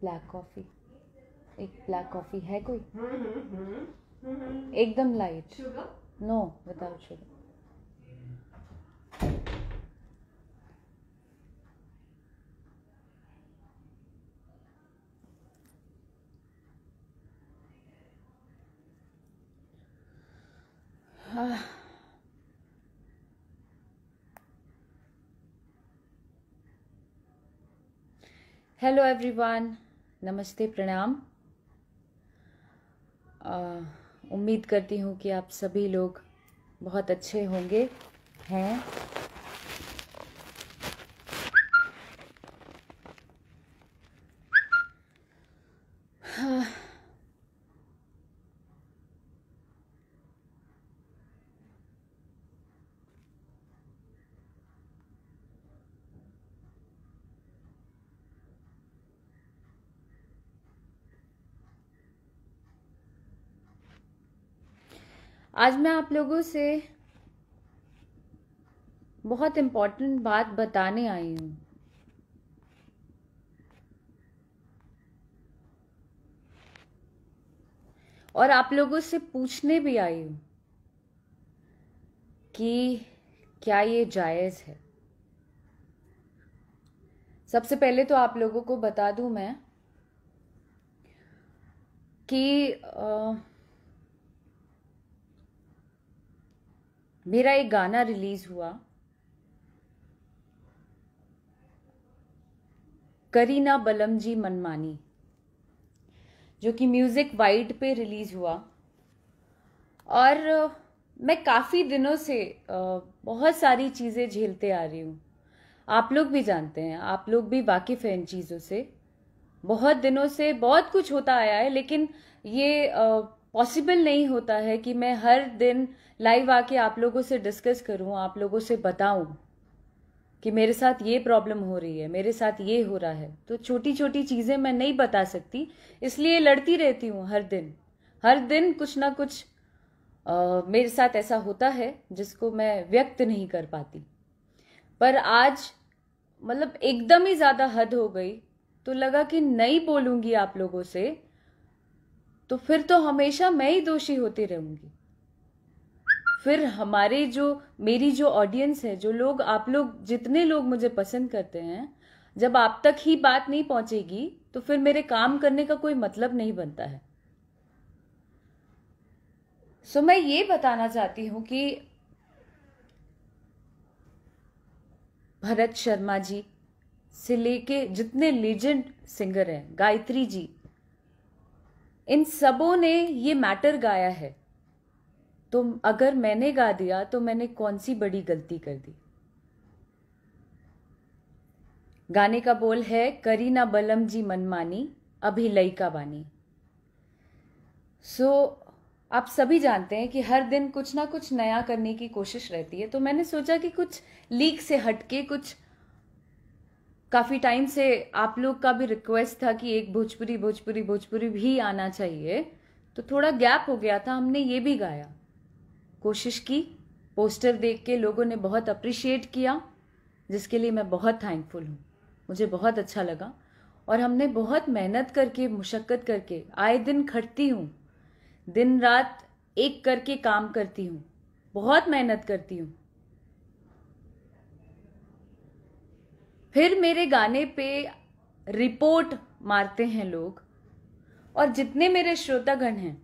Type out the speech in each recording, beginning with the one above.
black coffee एक black coffee है कोई हम्म, हम्म, हम्म, एकदम light no without sugar hello everyone नमस्ते प्रणाम उम्मीद करती हूँ कि आप सभी लोग बहुत अच्छे होंगे हैं आज मैं आप लोगों से बहुत इम्पोर्टेंट बात बताने आई हूँ और आप लोगों से पूछने भी आई हूँ कि क्या ये जायज़ है सबसे पहले तो आप लोगों को बता दूं मैं कि आ, मेरा एक गाना रिलीज़ हुआ करीना बलम जी मनमानी जो कि म्यूज़िक वाइट पे रिलीज़ हुआ और मैं काफ़ी दिनों से बहुत सारी चीज़ें झेलते आ रही हूँ आप लोग भी जानते हैं आप लोग भी वाकिफ़ हैं इन चीज़ों से बहुत दिनों से बहुत कुछ होता आया है लेकिन ये पॉसिबल नहीं होता है कि मैं हर दिन लाइव आके आप लोगों से डिस्कस करूं आप लोगों से बताऊं कि मेरे साथ ये प्रॉब्लम हो रही है मेरे साथ ये हो रहा है तो छोटी छोटी चीज़ें मैं नहीं बता सकती इसलिए लड़ती रहती हूँ हर दिन हर दिन कुछ ना कुछ आ, मेरे साथ ऐसा होता है जिसको मैं व्यक्त नहीं कर पाती पर आज मतलब एकदम ही ज़्यादा हद हो गई तो लगा कि नहीं बोलूँगी आप लोगों से तो फिर तो हमेशा मैं ही दोषी होती रहूंगी फिर हमारे जो मेरी जो ऑडियंस है जो लोग आप लोग जितने लोग मुझे पसंद करते हैं जब आप तक ही बात नहीं पहुंचेगी तो फिर मेरे काम करने का कोई मतलब नहीं बनता है सो so, मैं ये बताना चाहती हूं कि भरत शर्मा जी से लेके जितने लेजेंड सिंगर हैं गायत्री जी इन सबों ने ये मैटर गाया है तो अगर मैंने गा दिया तो मैंने कौन सी बड़ी गलती कर दी गाने का बोल है करीना बलम जी मनमानी लई का बानी सो so, आप सभी जानते हैं कि हर दिन कुछ ना कुछ नया करने की कोशिश रहती है तो मैंने सोचा कि कुछ लीक से हटके कुछ काफ़ी टाइम से आप लोग का भी रिक्वेस्ट था कि एक भोजपुरी भोजपुरी भोजपुरी भी आना चाहिए तो थोड़ा गैप हो गया था हमने ये भी गाया कोशिश की पोस्टर देख के लोगों ने बहुत अप्रिशिएट किया जिसके लिए मैं बहुत थैंकफुल हूँ मुझे बहुत अच्छा लगा और हमने बहुत मेहनत करके मुशक्क़त करके आए दिन खटती हूँ दिन रात एक करके काम करती हूँ बहुत मेहनत करती हूँ फिर मेरे गाने पे रिपोर्ट मारते हैं लोग और जितने मेरे श्रोतागण हैं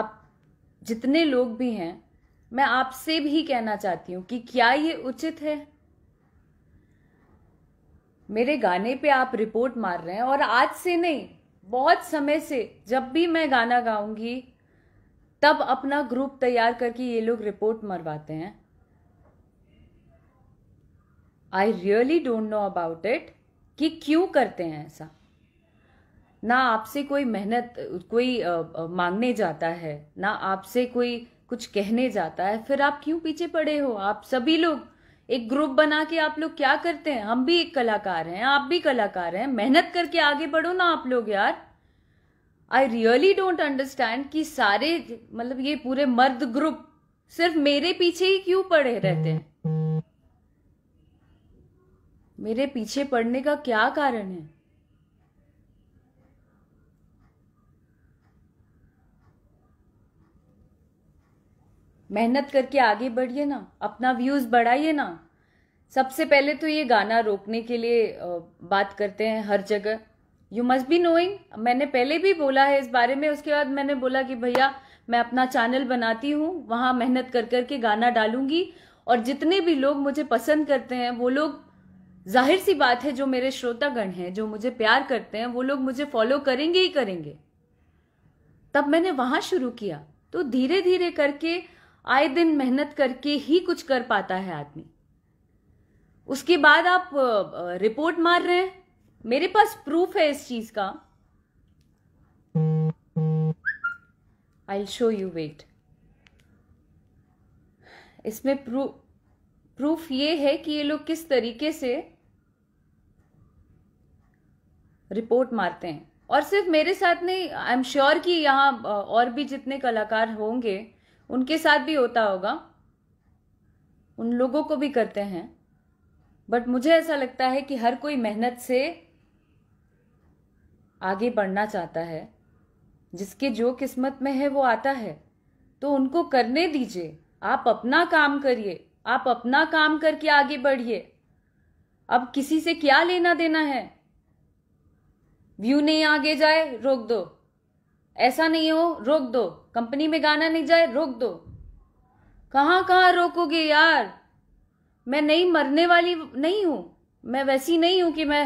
आप जितने लोग भी हैं मैं आपसे भी कहना चाहती हूँ कि क्या ये उचित है मेरे गाने पे आप रिपोर्ट मार रहे हैं और आज से नहीं बहुत समय से जब भी मैं गाना गाऊंगी तब अपना ग्रुप तैयार करके ये लोग रिपोर्ट मरवाते हैं I really don't know about it कि क्यों करते हैं ऐसा ना आपसे कोई मेहनत कोई आ, आ, मांगने जाता है ना आपसे कोई कुछ कहने जाता है फिर आप क्यों पीछे पड़े हो आप सभी लोग एक ग्रुप बना के आप लोग क्या करते हैं हम भी एक कलाकार हैं आप भी कलाकार हैं मेहनत करके आगे बढ़ो ना आप लोग यार आई रियली डोंट अंडरस्टैंड कि सारे मतलब ये पूरे मर्द ग्रुप सिर्फ मेरे पीछे ही क्यों पड़े रहते हैं मेरे पीछे पड़ने का क्या कारण है मेहनत करके आगे बढ़िए ना अपना व्यूज बढ़ाइए ना सबसे पहले तो ये गाना रोकने के लिए बात करते हैं हर जगह यू मस्ट बी नोइंग मैंने पहले भी बोला है इस बारे में उसके बाद मैंने बोला कि भैया मैं अपना चैनल बनाती हूँ वहां मेहनत कर करके गाना डालूंगी और जितने भी लोग मुझे पसंद करते हैं वो लोग जाहिर सी बात है जो मेरे श्रोतागण हैं जो मुझे प्यार करते हैं वो लोग मुझे फॉलो करेंगे ही करेंगे तब मैंने वहां शुरू किया तो धीरे धीरे करके आए दिन मेहनत करके ही कुछ कर पाता है आदमी उसके बाद आप रिपोर्ट मार रहे हैं मेरे पास प्रूफ है इस चीज का आई शो यू वेट इसमें प्रूफ प्रूफ ये है कि ये लोग किस तरीके से रिपोर्ट मारते हैं और सिर्फ मेरे साथ नहीं आई एम श्योर कि यहाँ और भी जितने कलाकार होंगे उनके साथ भी होता होगा उन लोगों को भी करते हैं बट मुझे ऐसा लगता है कि हर कोई मेहनत से आगे बढ़ना चाहता है जिसके जो किस्मत में है वो आता है तो उनको करने दीजिए आप अपना काम करिए आप अपना काम करके आगे बढ़िए अब किसी से क्या लेना देना है व्यू नहीं आगे जाए रोक दो ऐसा नहीं हो रोक दो कंपनी में गाना नहीं जाए रोक दो कहाँ कहाँ रोकोगे यार मैं नहीं मरने वाली नहीं हूं मैं वैसी नहीं हूं कि मैं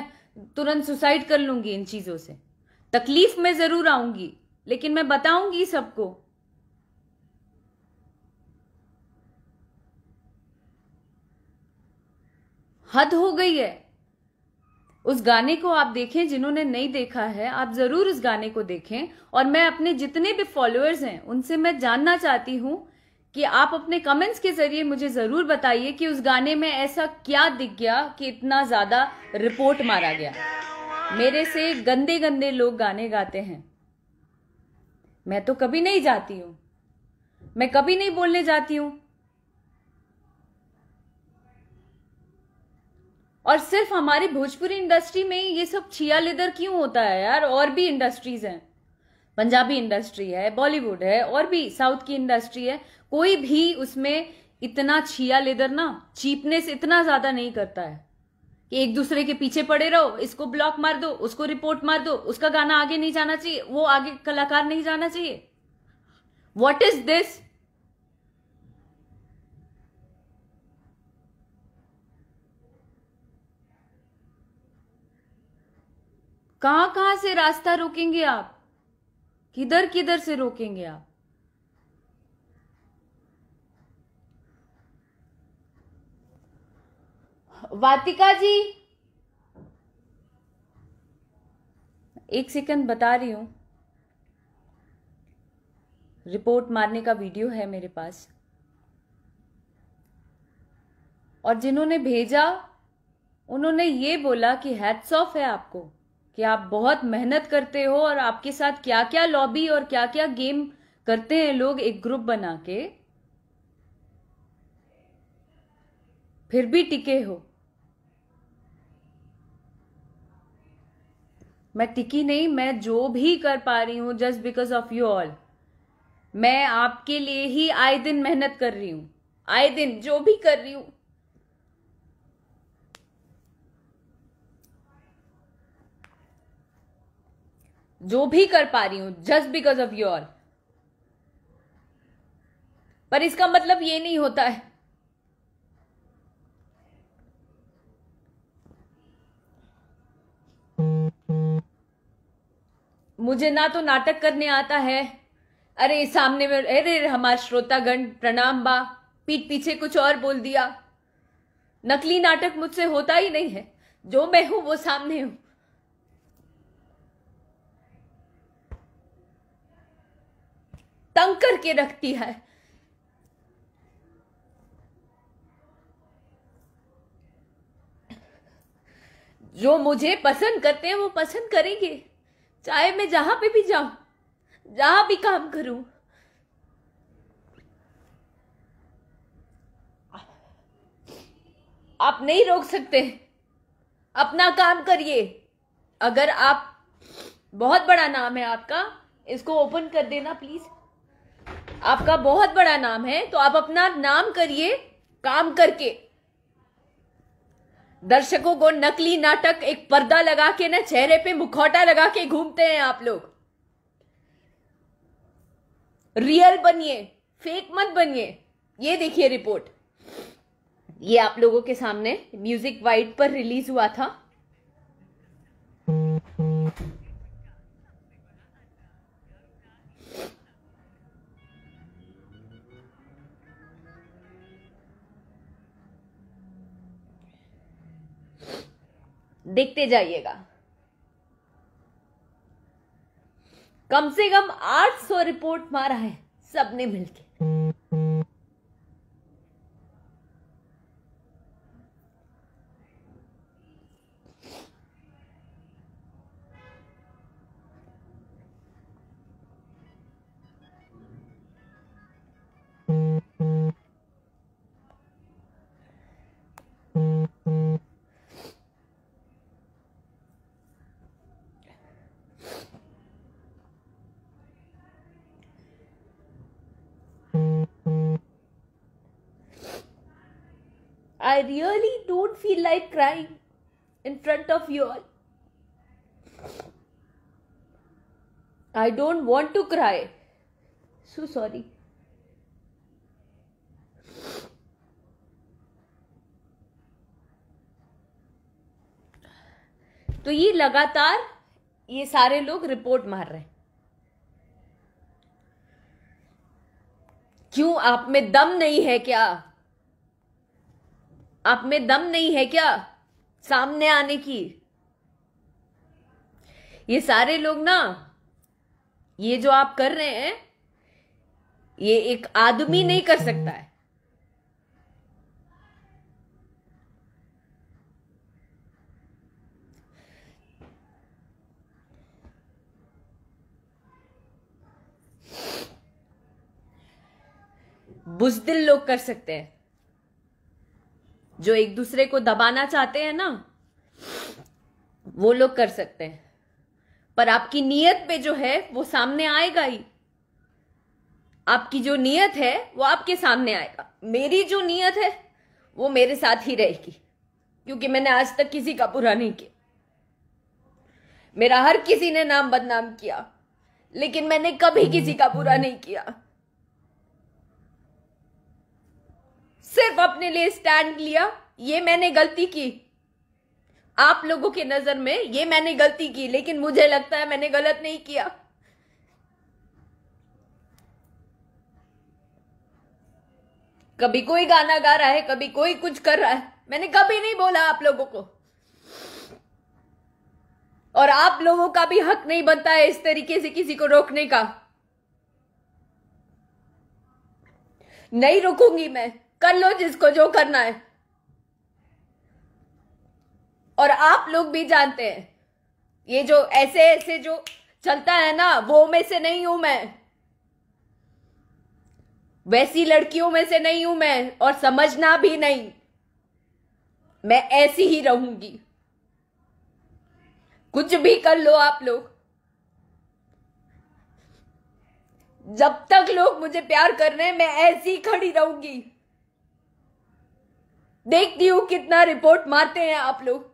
तुरंत सुसाइड कर लूंगी इन चीज़ों से तकलीफ में ज़रूर आऊंगी लेकिन मैं बताऊंगी सबको हद हो गई है उस गाने को आप देखें जिन्होंने नहीं देखा है आप ज़रूर उस गाने को देखें और मैं अपने जितने भी फॉलोअर्स हैं उनसे मैं जानना चाहती हूं कि आप अपने कमेंट्स के जरिए मुझे ज़रूर बताइए कि उस गाने में ऐसा क्या दिख गया कि इतना ज़्यादा रिपोर्ट मारा गया मेरे से गंदे गंदे लोग गाने गाते हैं मैं तो कभी नहीं जाती हूं मैं कभी नहीं बोलने जाती हूं और सिर्फ हमारी भोजपुरी इंडस्ट्री में ये सब छिया लेदर क्यों होता है यार और भी इंडस्ट्रीज हैं पंजाबी इंडस्ट्री है बॉलीवुड है और भी साउथ की इंडस्ट्री है कोई भी उसमें इतना छिया लेदर ना चीपनेस इतना ज्यादा नहीं करता है कि एक दूसरे के पीछे पड़े रहो इसको ब्लॉक मार दो उसको रिपोर्ट मार दो उसका गाना आगे नहीं जाना चाहिए वो आगे कलाकार नहीं जाना चाहिए वॉट इज दिस कहां कहां से रास्ता रोकेंगे आप किधर किधर से रोकेंगे आप वातिका जी एक सेकंड बता रही हूं रिपोर्ट मारने का वीडियो है मेरे पास और जिन्होंने भेजा उन्होंने ये बोला कि हेड्स ऑफ है आपको कि आप बहुत मेहनत करते हो और आपके साथ क्या क्या लॉबी और क्या क्या गेम करते हैं लोग एक ग्रुप बना के फिर भी टिके हो मैं टिकी नहीं मैं जो भी कर पा रही हूं just because of you all मैं आपके लिए ही आए दिन मेहनत कर रही हूं आए दिन जो भी कर रही हूं जो भी कर पा रही हूं जस्ट बिकॉज ऑफ योर पर इसका मतलब ये नहीं होता है मुझे ना तो नाटक करने आता है अरे सामने में अरे हमारे श्रोतागण प्रणाम बा पीठ पीछे कुछ और बोल दिया नकली नाटक मुझसे होता ही नहीं है जो मैं हूं वो सामने हूं करके रखती है जो मुझे पसंद करते हैं वो पसंद करेंगे चाहे मैं जहां पे भी जाऊं जहां भी काम करूं आप नहीं रोक सकते अपना काम करिए अगर आप बहुत बड़ा नाम है आपका इसको ओपन कर देना प्लीज़ आपका बहुत बड़ा नाम है तो आप अपना नाम करिए काम करके दर्शकों को नकली नाटक एक पर्दा लगा के ना चेहरे पे मुखौटा लगा के घूमते हैं आप लोग रियल बनिए फेक मत बनिए ये देखिए रिपोर्ट ये आप लोगों के सामने म्यूजिक वाइट पर रिलीज हुआ था देखते जाइएगा कम से कम 800 रिपोर्ट मारा है सबने मिलके I really don't feel like crying in front of your I don't want to cry so sorry तो ये लगातार ये सारे लोग रिपोर्ट मार रहे हैं क्यों आप में दम नहीं है क्या आप में दम नहीं है क्या सामने आने की ये सारे लोग ना ये जो आप कर रहे हैं ये एक आदमी नहीं कर सकता है बुजदिल लोग कर सकते हैं जो एक दूसरे को दबाना चाहते हैं ना वो लोग कर सकते हैं पर आपकी नीयत पे जो है वो सामने आएगा ही आपकी जो नीयत है वो आपके सामने आएगा मेरी जो नीयत है वो मेरे साथ ही रहेगी क्योंकि मैंने आज तक किसी का बुरा नहीं किया मेरा हर किसी ने नाम बदनाम किया लेकिन मैंने कभी किसी का बुरा नहीं किया सिर्फ अपने लिए स्टैंड लिया ये मैंने गलती की आप लोगों के नजर में ये मैंने गलती की लेकिन मुझे लगता है मैंने गलत नहीं किया कभी कोई गाना गा रहा है कभी कोई कुछ कर रहा है मैंने कभी नहीं बोला आप लोगों को और आप लोगों का भी हक नहीं बनता है इस तरीके से किसी को रोकने का नहीं रोकूंगी मैं कर लो जिसको जो करना है और आप लोग भी जानते हैं ये जो ऐसे ऐसे जो चलता है ना वो में से नहीं हूं मैं वैसी लड़कियों में से नहीं हूं मैं और समझना भी नहीं मैं ऐसी ही रहूंगी कुछ भी कर लो आप लोग जब तक लोग मुझे प्यार कर रहे हैं मैं ऐसी खड़ी रहूंगी देखती हूं कितना रिपोर्ट मारते हैं आप लोग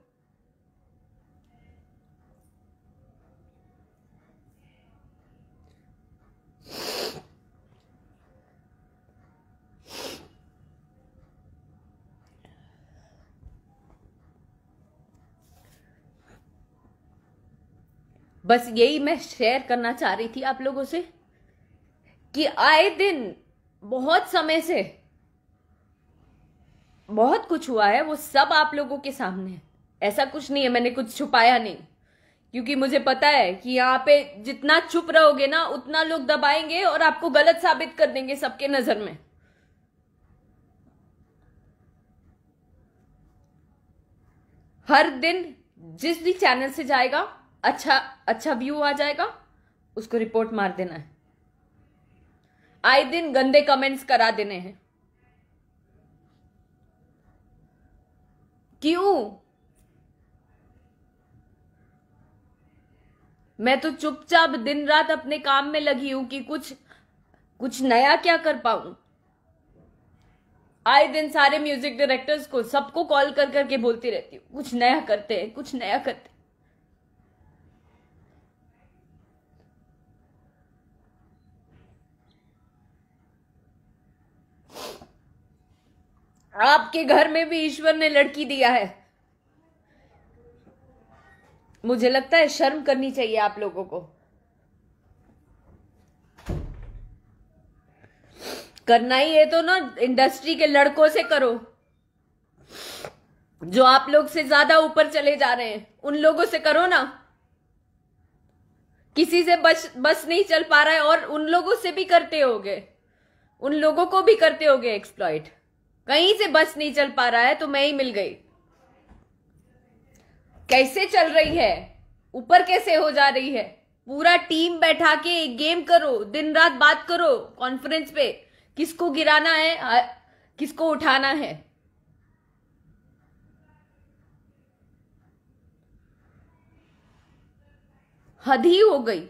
बस यही मैं शेयर करना चाह रही थी आप लोगों से कि आए दिन बहुत समय से बहुत कुछ हुआ है वो सब आप लोगों के सामने है ऐसा कुछ नहीं है मैंने कुछ छुपाया नहीं क्योंकि मुझे पता है कि यहाँ पे जितना चुप रहोगे ना उतना लोग दबाएंगे और आपको गलत साबित कर देंगे सबके नजर में हर दिन जिस भी चैनल से जाएगा अच्छा अच्छा व्यू आ जाएगा उसको रिपोर्ट मार देना है आए दिन गंदे कमेंट्स करा देने हैं क्यों मैं तो चुपचाप दिन रात अपने काम में लगी हूं कि कुछ कुछ नया क्या कर पाऊं आए दिन सारे म्यूजिक डायरेक्टर्स को सबको कॉल कर करके बोलती रहती हूँ कुछ नया करते हैं कुछ नया करते हैं आपके घर में भी ईश्वर ने लड़की दिया है मुझे लगता है शर्म करनी चाहिए आप लोगों को करना ही है तो ना इंडस्ट्री के लड़कों से करो जो आप लोग से ज्यादा ऊपर चले जा रहे हैं उन लोगों से करो ना किसी से बस बस नहीं चल पा रहा है और उन लोगों से भी करते होगे उन लोगों को भी करते होगे एक्सप्लॉइट कहीं से बस नहीं चल पा रहा है तो मैं ही मिल गई कैसे चल रही है ऊपर कैसे हो जा रही है पूरा टीम बैठा के गेम करो दिन रात बात करो कॉन्फ्रेंस पे किसको गिराना है किसको उठाना है हद ही हो गई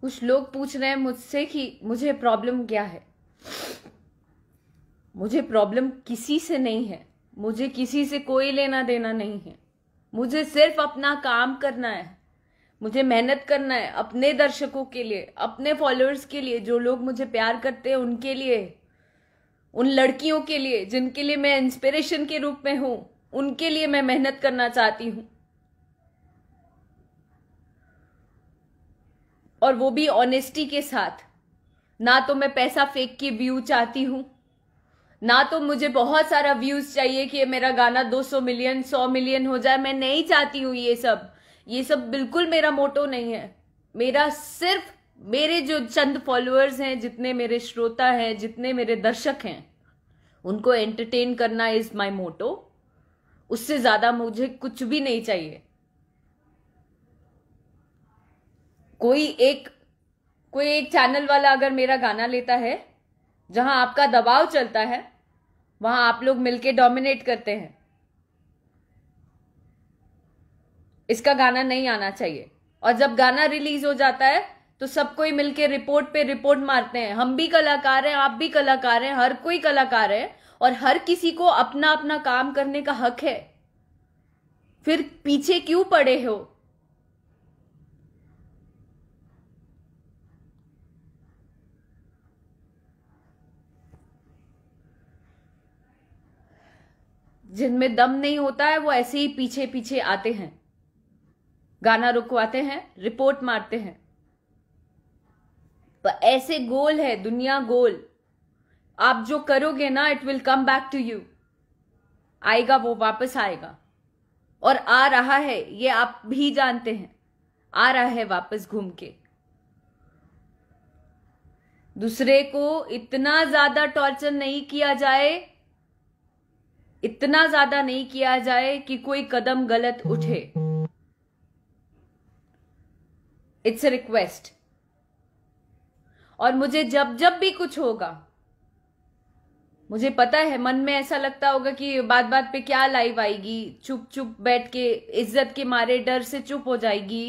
कुछ लोग पूछ रहे हैं मुझसे कि मुझे प्रॉब्लम क्या है मुझे प्रॉब्लम किसी से नहीं है मुझे किसी से कोई लेना देना नहीं है मुझे सिर्फ अपना काम करना है मुझे मेहनत करना है अपने दर्शकों के लिए अपने फॉलोअर्स के लिए जो लोग मुझे प्यार करते हैं उनके लिए उन लड़कियों के लिए जिनके लिए मैं इंस्पिरेशन के रूप में हूँ उनके लिए मैं मेहनत करना चाहती हूँ और वो भी ऑनेस्टी के साथ ना तो मैं पैसा फेंक के व्यू चाहती हूँ ना तो मुझे बहुत सारा व्यूज चाहिए कि मेरा गाना 200 मिलियन 100 मिलियन हो जाए मैं नहीं चाहती हूँ ये सब ये सब बिल्कुल मेरा मोटो नहीं है मेरा सिर्फ मेरे जो चंद फॉलोअर्स हैं जितने मेरे श्रोता हैं जितने मेरे दर्शक हैं उनको एंटरटेन करना इज माई मोटो उससे ज़्यादा मुझे कुछ भी नहीं चाहिए कोई एक कोई एक चैनल वाला अगर मेरा गाना लेता है जहां आपका दबाव चलता है वहां आप लोग मिलके डोमिनेट करते हैं इसका गाना नहीं आना चाहिए और जब गाना रिलीज हो जाता है तो सब कोई मिलके रिपोर्ट पे रिपोर्ट मारते हैं हम भी कलाकार हैं आप भी कलाकार हैं हर कोई कलाकार है और हर किसी को अपना अपना काम करने का हक है फिर पीछे क्यों पड़े हो जिनमें दम नहीं होता है वो ऐसे ही पीछे पीछे आते हैं गाना रुकवाते हैं रिपोर्ट मारते हैं पर ऐसे गोल है दुनिया गोल आप जो करोगे ना it will come back to you आएगा वो वापस आएगा और आ रहा है ये आप भी जानते हैं आ रहा है वापस घूम के दूसरे को इतना ज्यादा टॉर्चर नहीं किया जाए इतना ज्यादा नहीं किया जाए कि कोई कदम गलत उठे इट्स अ रिक्वेस्ट और मुझे जब जब भी कुछ होगा मुझे पता है मन में ऐसा लगता होगा कि बात बात पे क्या लाइव आएगी चुप चुप बैठ के इज्जत के मारे डर से चुप हो जाएगी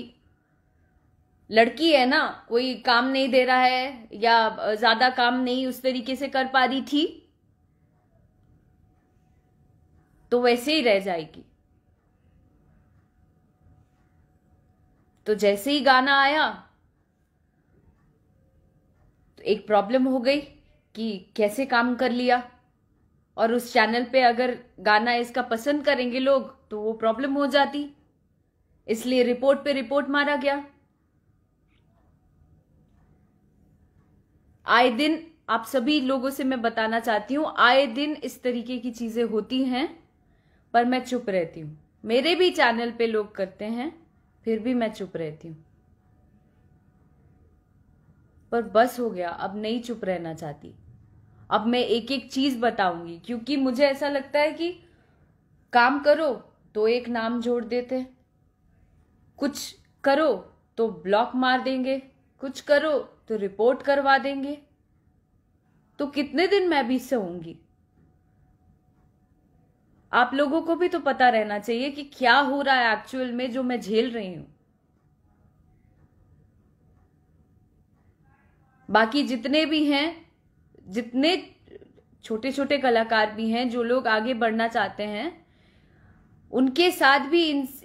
लड़की है ना कोई काम नहीं दे रहा है या ज्यादा काम नहीं उस तरीके से कर पा रही थी तो वैसे ही रह जाएगी तो जैसे ही गाना आया तो एक प्रॉब्लम हो गई कि कैसे काम कर लिया और उस चैनल पे अगर गाना इसका पसंद करेंगे लोग तो वो प्रॉब्लम हो जाती इसलिए रिपोर्ट पे रिपोर्ट मारा गया आए दिन आप सभी लोगों से मैं बताना चाहती हूं आए दिन इस तरीके की चीजें होती हैं पर मैं चुप रहती हूँ मेरे भी चैनल पे लोग करते हैं फिर भी मैं चुप रहती हूँ पर बस हो गया अब नहीं चुप रहना चाहती अब मैं एक एक चीज बताऊंगी क्योंकि मुझे ऐसा लगता है कि काम करो तो एक नाम जोड़ देते कुछ करो तो ब्लॉक मार देंगे कुछ करो तो रिपोर्ट करवा देंगे तो कितने दिन मैं भी सहूंगी आप लोगों को भी तो पता रहना चाहिए कि क्या हो रहा है एक्चुअल में जो मैं झेल रही हूं बाकी जितने भी हैं जितने छोटे छोटे कलाकार भी हैं जो लोग आगे बढ़ना चाहते हैं उनके साथ भी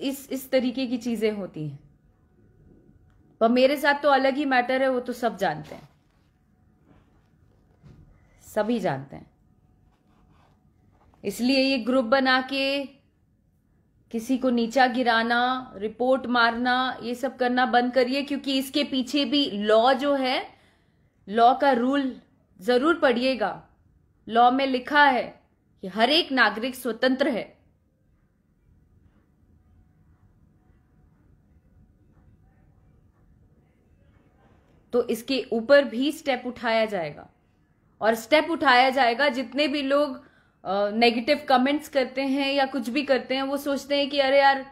इस इस तरीके की चीज़ें होती हैं पर मेरे साथ तो अलग ही मैटर है वो तो सब जानते हैं सभी जानते हैं इसलिए ये ग्रुप बना के किसी को नीचा गिराना रिपोर्ट मारना ये सब करना बंद करिए क्योंकि इसके पीछे भी लॉ जो है लॉ का रूल जरूर पढ़िएगा लॉ में लिखा है कि हर एक नागरिक स्वतंत्र है तो इसके ऊपर भी स्टेप उठाया जाएगा और स्टेप उठाया जाएगा जितने भी लोग नेगेटिव कमेंट्स करते हैं या कुछ भी करते हैं वो सोचते हैं कि अरे यार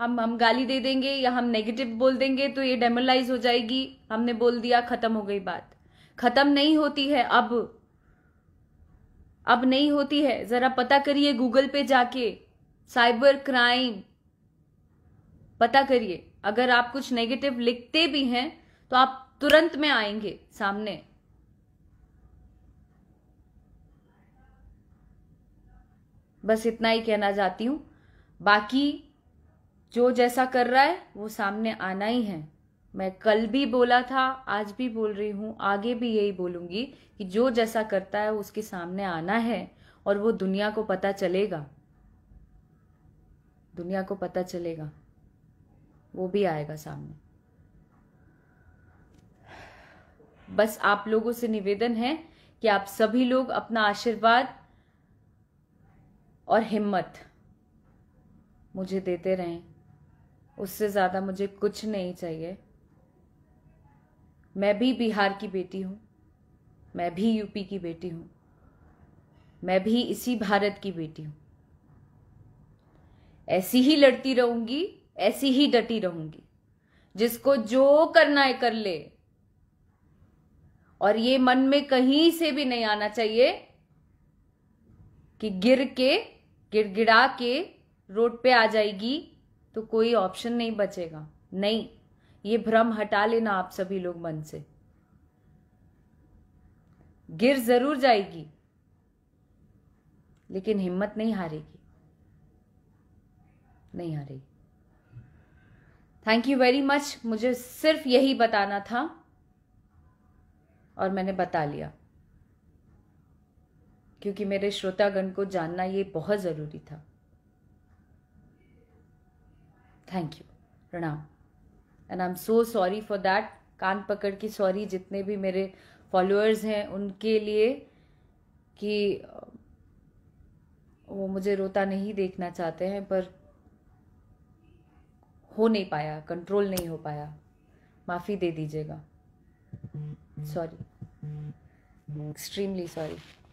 हम हम गाली दे देंगे या हम नेगेटिव बोल देंगे तो ये डेमोलाइज हो जाएगी हमने बोल दिया खत्म हो गई बात खत्म नहीं होती है अब अब नहीं होती है जरा पता करिए गूगल पे जाके साइबर क्राइम पता करिए अगर आप कुछ नेगेटिव लिखते भी हैं तो आप तुरंत में आएंगे सामने बस इतना ही कहना चाहती हूँ बाकी जो जैसा कर रहा है वो सामने आना ही है मैं कल भी बोला था आज भी बोल रही हूँ आगे भी यही बोलूंगी कि जो जैसा करता है उसके सामने आना है और वो दुनिया को पता चलेगा दुनिया को पता चलेगा वो भी आएगा सामने बस आप लोगों से निवेदन है कि आप सभी लोग अपना आशीर्वाद और हिम्मत मुझे देते रहें उससे ज़्यादा मुझे कुछ नहीं चाहिए मैं भी बिहार की बेटी हूँ मैं भी यूपी की बेटी हूँ मैं भी इसी भारत की बेटी हूँ ऐसी ही लड़ती रहूंगी ऐसी ही डटी रहूंगी जिसको जो करना है कर ले और ये मन में कहीं से भी नहीं आना चाहिए कि गिर के गिड़गिड़ा के रोड पे आ जाएगी तो कोई ऑप्शन नहीं बचेगा नहीं ये भ्रम हटा लेना आप सभी लोग मन से गिर जरूर जाएगी लेकिन हिम्मत नहीं हारेगी नहीं हारेगी थैंक यू वेरी मच मुझे सिर्फ यही बताना था और मैंने बता लिया क्योंकि मेरे श्रोतागण को जानना ये बहुत ज़रूरी था थैंक यू प्रणाम and I am so sorry for that कान पकड़ की सॉरी जितने भी मेरे फॉलोअर्स हैं उनके लिए कि वो मुझे रोता नहीं देखना चाहते हैं पर हो नहीं पाया कंट्रोल नहीं हो पाया माफ़ी दे दीजिएगा सॉरी एक्सट्रीमली सॉरी